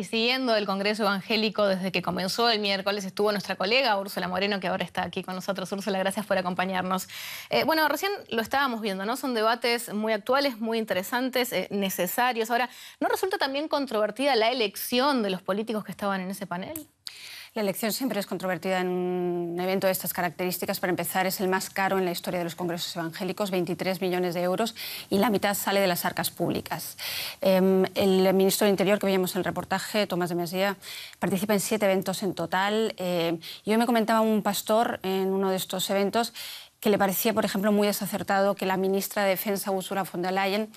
Y siguiendo el Congreso Evangélico desde que comenzó el miércoles, estuvo nuestra colega Úrsula Moreno, que ahora está aquí con nosotros. Úrsula, gracias por acompañarnos. Eh, bueno, recién lo estábamos viendo, ¿no? Son debates muy actuales, muy interesantes, eh, necesarios. Ahora, ¿no resulta también controvertida la elección de los políticos que estaban en ese panel? La elección siempre es controvertida en un evento de estas características. Para empezar, es el más caro en la historia de los congresos evangélicos, 23 millones de euros, y la mitad sale de las arcas públicas. Em, el ministro del Interior, que veíamos en el reportaje, Tomás de Mesía, participa en siete eventos en total. Em, yo me comentaba un pastor en uno de estos eventos que le parecía, por ejemplo, muy desacertado que la ministra de Defensa, Ursula von der Leyen,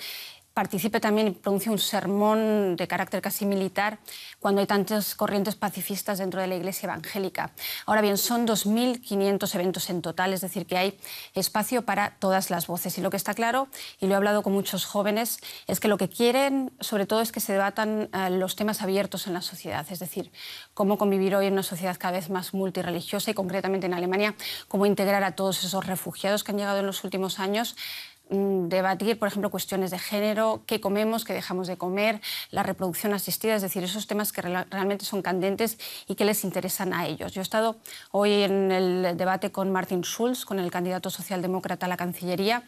participe también y pronuncie un sermón de carácter casi militar cuando hay tantas corrientes pacifistas dentro de la Iglesia evangélica. Ahora bien, son 2.500 eventos en total, es decir, que hay espacio para todas las voces. Y lo que está claro, y lo he hablado con muchos jóvenes, es que lo que quieren sobre todo es que se debatan eh, los temas abiertos en la sociedad, es decir, cómo convivir hoy en una sociedad cada vez más multireligiosa y concretamente en Alemania, cómo integrar a todos esos refugiados que han llegado en los últimos años Mm, debatir, por ejemplo, cuestiones de género, qué comemos, qué dejamos de comer, la reproducción asistida, es decir, esos temas que realmente son candentes y que les interesan a ellos. Yo he estado hoy en el debate con Martin Schulz, con el candidato socialdemócrata a la Cancillería,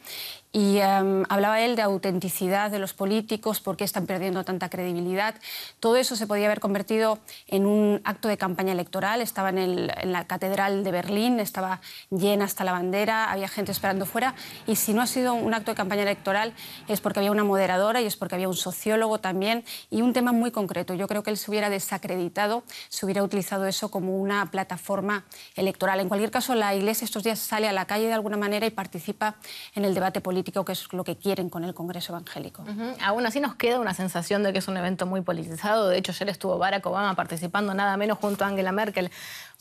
y em, hablaba él de autenticidad de los políticos, por qué están perdiendo tanta credibilidad. Todo eso se podía haber convertido en un acto de campaña electoral. Estaba en, en la Catedral de Berlín, estaba llena hasta la bandera, había gente esperando fuera, y si no ha sido una acto de campaña electoral es porque había una moderadora y es porque había un sociólogo también y un tema muy concreto. Yo creo que él se hubiera desacreditado se hubiera utilizado eso como una plataforma electoral. En cualquier caso, la Iglesia estos días sale a la calle de alguna manera y participa en el debate político, que es lo que quieren con el Congreso Evangélico. Aún así nos queda una sensación de que es un evento muy politizado. De hecho, ayer estuvo Barack Obama participando nada menos junto a Angela Merkel.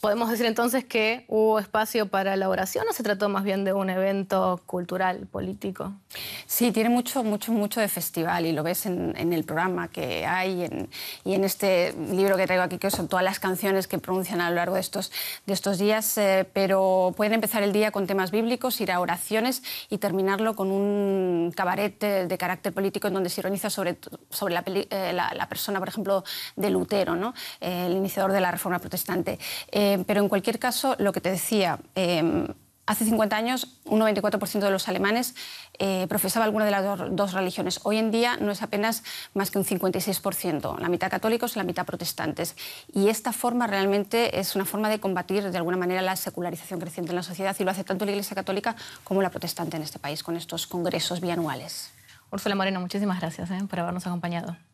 ¿Podemos decir entonces que hubo espacio para la oración o se trató más bien de un evento cultural, político? Sí, tiene mucho, mucho, mucho de festival y lo ves en, el programa que hay y en este libro que traigo aquí, que son todas las canciones que pronuncian a lo largo de estos, de estos días, eh, pero pueden empezar el día con temas bíblicos, ir a oraciones y terminarlo con un cabaret de, carácter político en donde se ironiza sobre, sobre eh, la, persona, por ejemplo, de Lutero, ¿no? Eh, el iniciador de la Reforma Protestante. Eh, pero en cualquier caso, lo que te decía, em, hace 50 años un 94% de los alemanes eh, profesaba alguna de las dos religiones. Hoy en día no es apenas más que un 56%, la mitad católicos y la mitad protestantes. Y esta forma realmente es una forma de combatir de alguna manera la secularización creciente en la sociedad y lo hace tanto la Iglesia Católica como la protestante en este país con estos congresos bianuales. Úrsula Moreno, muchísimas gracias eh, por habernos acompañado.